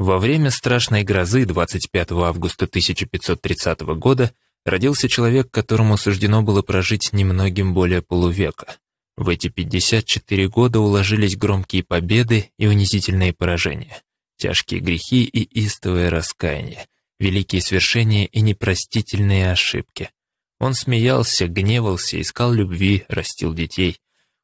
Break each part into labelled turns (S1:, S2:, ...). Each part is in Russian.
S1: Во время страшной грозы 25 августа 1530 года родился человек, которому суждено было прожить немногим более полувека. В эти 54 года уложились громкие победы и унизительные поражения, тяжкие грехи и истовое раскаяние, великие свершения и непростительные ошибки. Он смеялся, гневался, искал любви, растил детей,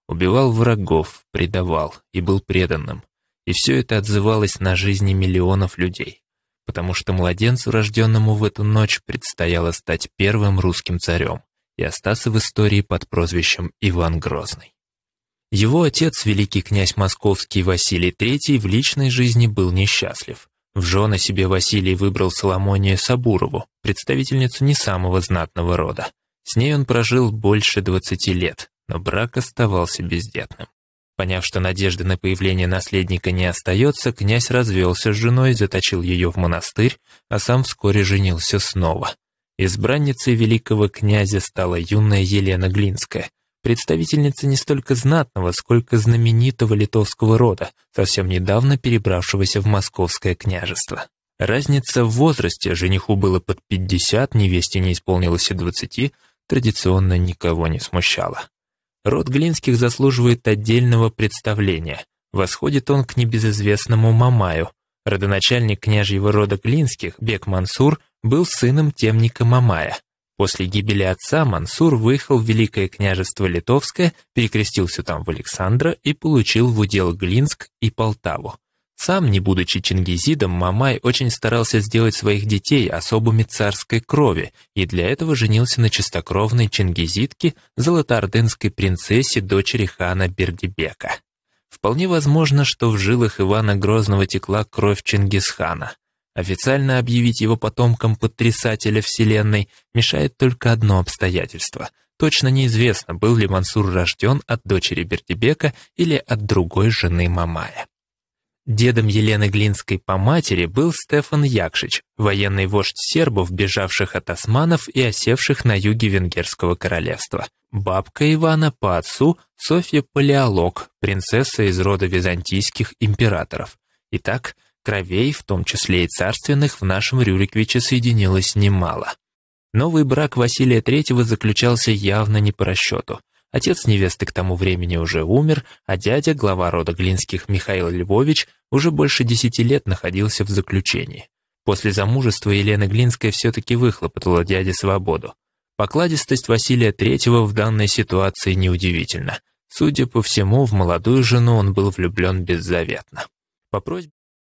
S1: убивал врагов, предавал и был преданным – и все это отзывалось на жизни миллионов людей, потому что младенцу, рожденному в эту ночь, предстояло стать первым русским царем и остаться в истории под прозвищем Иван Грозный. Его отец, великий князь московский Василий III, в личной жизни был несчастлив. В жены себе Василий выбрал Соломонию Сабурову, представительницу не самого знатного рода. С ней он прожил больше 20 лет, но брак оставался бездетным. Поняв, что надежды на появление наследника не остается, князь развелся с женой, заточил ее в монастырь, а сам вскоре женился снова. Избранницей великого князя стала юная Елена Глинская, представительница не столько знатного, сколько знаменитого литовского рода, совсем недавно перебравшегося в московское княжество. Разница в возрасте, жениху было под 50, невесте не исполнилось и 20, традиционно никого не смущала. Род Глинских заслуживает отдельного представления. Восходит он к небезызвестному Мамаю. Родоначальник княжьего рода Глинских, Бек Мансур, был сыном темника Мамая. После гибели отца Мансур выехал в Великое княжество Литовское, перекрестился там в Александра и получил в удел Глинск и Полтаву. Сам, не будучи чингизидом, Мамай очень старался сделать своих детей особыми царской крови и для этого женился на чистокровной чингизитке, золотоордынской принцессе, дочери хана Бердибека. Вполне возможно, что в жилах Ивана Грозного текла кровь Чингисхана. Официально объявить его потомком потрясателя вселенной мешает только одно обстоятельство. Точно неизвестно, был ли Мансур рожден от дочери Бердибека или от другой жены Мамая. Дедом Елены Глинской по матери был Стефан Якшич, военный вождь сербов, бежавших от османов и осевших на юге Венгерского королевства. Бабка Ивана по отцу Софья Палеолог, принцесса из рода византийских императоров. Итак, кровей, в том числе и царственных, в нашем рюриквиче соединилось немало. Новый брак Василия III заключался явно не по расчету – Отец невесты к тому времени уже умер, а дядя, глава рода Глинских Михаил Львович, уже больше десяти лет находился в заключении. После замужества Елена Глинская все-таки выхлопотала дяде свободу. Покладистость Василия III в данной ситуации неудивительна. Судя по всему, в молодую жену он был влюблен беззаветно. По просьбе